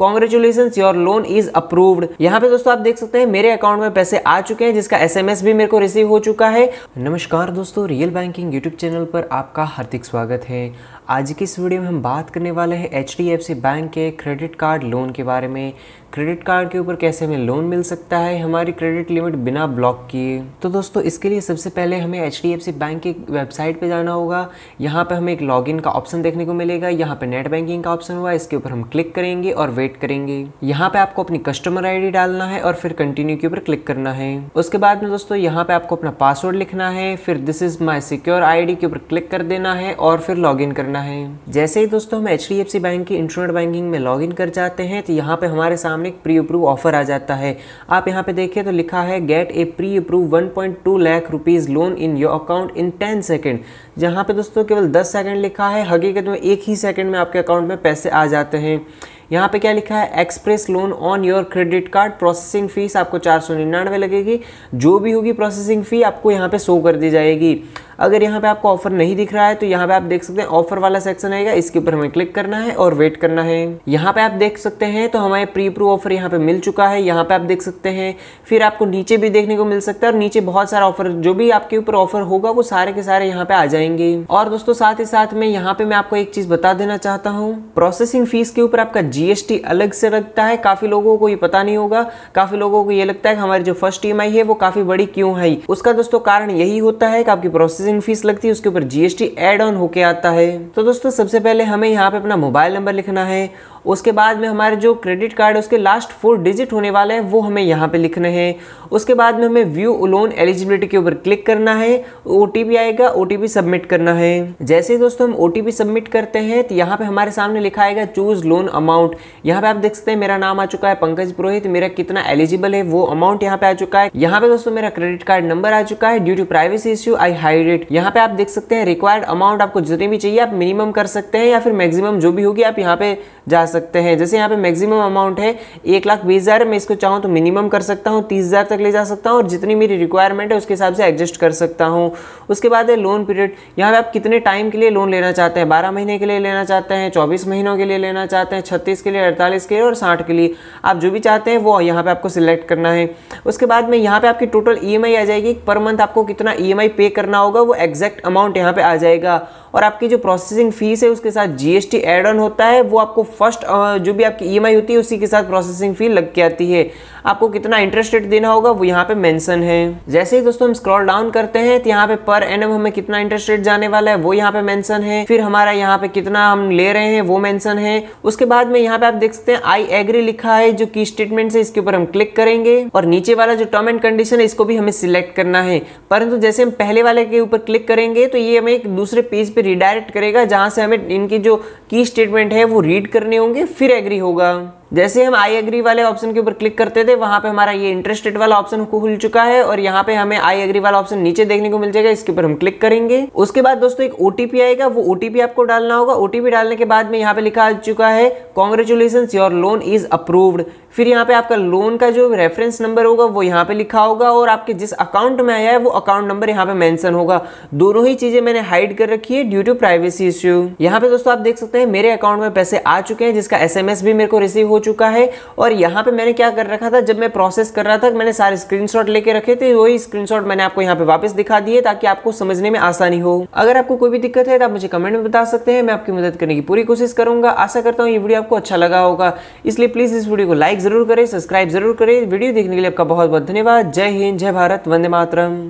congratulation your loan is approved यहाँ पे दोस्तों आप देख सकते हैं मेरे अकाउंट में पैसे आ चुके हैं जिसका एस भी मेरे को रिसीव हो चुका है नमस्कार दोस्तों रियल बैंकिंग यूट्यूब चैनल पर आपका हार्दिक स्वागत है आज की इस वीडियो में हम बात करने वाले हैं एच बैंक के क्रेडिट कार्ड लोन के बारे में क्रेडिट कार्ड के ऊपर कैसे हमें लोन मिल सकता है हमारी क्रेडिट लिमिट बिना ब्लॉक किए तो दोस्तों इसके लिए सबसे पहले हमें एच बैंक की वेबसाइट पे जाना होगा यहाँ पे हमें एक लॉगिन का ऑप्शन देखने को मिलेगा यहाँ पे नेट बैंकिंग का ऑप्शन हुआ इसके ऊपर हम क्लिक करेंगे और वेट क्रिएट करेंगे यहाँ पे आपको अपनी कस्टमर आईडी डालना है और फिर कंटिन्यू के ऊपर क्लिक करना है उसके बाद में दोस्तों यहाँ पे आपको अपना पासवर्ड लिखना है फिर this is my secure I के ऊपर क्लिक कर देना है और फिर लॉग करना है जैसे ही दोस्तों हम एच बैंक की इंटरनेट बैंकिंग में लॉग कर जाते हैं तो यहाँ पे हमारे सामने एक प्री अप्रूव ऑफर आ जाता है आप यहाँ पे देखिए तो लिखा है get a pre approve one lakh rupees loan in your account in ten second जहाँ पे दोस्तों केवल 10 सेकंड लिखा है हकीकत में एक ही सेकंड में आपके अकाउंट में पैसे आ जाते हैं यहाँ पे क्या लिखा है express loan on your credit card processing fees आपको चार सौ निन्यानवे लगेगी जो भी होगी प्रोसेसिंग फ़ी आपको यहाँ पे शो कर दी जाएगी अगर यहाँ पे आपको ऑफर नहीं दिख रहा है तो यहाँ पे आप देख सकते हैं ऑफर वाला सेक्शन आएगा इसके ऊपर हमें क्लिक करना है और वेट करना है यहाँ पे आप देख सकते हैं तो हमारे प्री प्रूव ऑफर यहाँ पे मिल चुका है यहाँ पे आप देख सकते हैं फिर आपको नीचे भी देखने को मिल सकता है और नीचे बहुत सारा ऑफर जो भी आपके ऊपर ऑफर होगा वो सारे के सारे यहाँ पे आ जाएंगे और दोस्तों साथ ही साथ में यहाँ पे मैं आपको एक चीज बता देना चाहता हूँ प्रोसेसिंग फीस के ऊपर आपका जीएसटी अलग से लगता है काफी लोगों को ये पता नहीं होगा काफी लोगों को ये लगता है हमारी जो फर्स्ट ई है वो काफी बड़ी क्यों है उसका दोस्तों कारण यही होता है कि आपकी प्रोसेसिंग प्रोसेसिंग फीस लगती है उसके ऊपर जीएसटी एड ऑन होके आता है तो दोस्तों सबसे पहले हमें यहाँ पे अपना मोबाइल नंबर लिखना है उसके बाद में हमारे जो क्रेडिट कार्ड उसके लास्ट फोर डिजिट होने वाले हैं वो हमें यहाँ पे लिखने हैं उसके बाद में हमें व्यू लोन एलिजिबिलिटी के ऊपर क्लिक करना है ओ आएगा ओ सबमिट करना है जैसे ही दोस्तों हम ओ सबमिट करते हैं तो यहाँ पर हमारे सामने लिखा आएगा चूज़ लोन अमाउंट यहाँ पे आप देख सकते हैं मेरा नाम आ चुका है पंकज पुरोहित मेरा कितना एलिजिबल है वो अमाउंट यहाँ पे आ चुका है यहाँ पे दोस्तों मेरा क्रेडिट कार्ड नंबर आ चुका है due to privacy issue I hide it यहाँ पे आप देख सकते हैं रिक्वायर्ड अमाउंट आपको जितनी भी चाहिए आप मिनिमम कर सकते हैं या फिर मैक्सिमम जो भी होगी आप यहाँ पे जा सकते हैं जैसे यहाँ पे मैक्सिमम अमाउंट है एक लाख बीस हज़ार मैं इसको चाहूँ तो मिनिमम कर सकता हूँ तीस हज़ार तक ले जा सकता हूँ और जितनी मेरी रिक्वायरमेंट है उसके हिसाब से एडजस्ट कर सकता हूँ उसके बाद है लोन पीरियड यहाँ पर आप कितने टाइम के लिए लोन लेना चाहते हैं बारह महीने के लिए लेना चाहते हैं चौबीस महीनों के लिए लेना चाहते हैं छत्तीस के लिए अड़तालीस के लिए और साठ के लिए आप जो भी चाहते हैं वो यहाँ पर आपको सिलेक्ट करना है उसके बाद में यहाँ पर आपकी टोटल ई e आ जाएगी पर मंथ आपको कितना ई e पे करना होगा वो एग्जैक्ट अमाउंट यहाँ पर आ जाएगा और आपकी जो प्रोसेसिंग फीस है उसके साथ जीएसटी एड ऑन होता है वो आपको फर्स्ट जो भी आपकी ईएमआई होती है उसी के साथ प्रोसेसिंग फ़ी लग के आती है आपको कितना इंटरेस्ट रेट देना होगा वो यहाँ पे मेंशन है जैसे ही दोस्तों हम स्क्रॉल डाउन करते हैं तो यहाँ पे पर एन हमें कितना इंटरेस्ट रेट जाने वाला है वो यहाँ पे मेंशन है फिर हमारा यहाँ पे कितना हम ले रहे हैं वो मेंशन है उसके बाद में यहाँ पे आप देख सकते हैं आई एग्री लिखा है जो की स्टेटमेंट है इसके ऊपर हम क्लिक करेंगे और नीचे वाला जो टर्म एंड कंडीशन है इसको भी हमें सिलेक्ट करना है परंतु जैसे हम पहले वाले के ऊपर क्लिक करेंगे तो ये हमें एक दूसरे पेज पे रिडायरेक्ट करेगा जहाँ से हमें इनकी जो की स्टेटमेंट है वो रीड करने होंगे फिर एग्री होगा जैसे हम आई एग्री वाले ऑप्शन के ऊपर क्लिक करते थे वहाँ पे हमारा ये इंटरेस्ट रेट वाला ऑप्शन खुल चुका है और यहाँ पे हमें आई एग्री वाला ऑप्शन नीचे देखने को मिल जाएगा इसके ऊपर हम क्लिक करेंगे उसके बाद दोस्तों एक ओटीपी आएगा वो ओटीपी आपको डालना होगा ओटीपी डालने के बाद में यहाँ पे लिखा चुका है congratulation your loan is approved फिर यहाँ पे आपका लोन का जो रेफरेंस नंबर होगा वो यहाँ पे लिखा होगा और आपके जिस अकाउंट में आया है वो अकाउंट नंबर यहाँ पे मेंशन होगा दोनों ही चीजें मैंने हाइड कर रखी है ड्यू टू प्राइवेसी इश्यू यहाँ पे दोस्तों आप देख सकते हैं मेरे अकाउंट में पैसे आ चुके हैं जिसका एसएमएस भी मेरे को रिसीव हो चुका है और यहाँ पे मैंने क्या कर रखा था जब मैं प्रोसेस कर रहा था मैंने सारे स्क्रीनशॉट लेके रखे थे वही स्क्रीनशॉट मैंने आपको यहाँ पे वापस दिखा दिए ताकि आपको समझने में आसानी हो अगर आपको कोई भी दिक्कत है तो आप मुझे कमेंट में बता सकते हैं मैं आपकी मदद करने की पूरी कोशिश करूंगा आशा करता हूँ ये वीडियो आपको अच्छा लगा होगा इसलिए प्लीज़ इस वीडियो को लाइक जरूर करें सब्सक्राइब जरूर करें वीडियो देखने के लिए आपका बहुत बहुत धन्यवाद जय हिंद जय भारत वंदे मातरम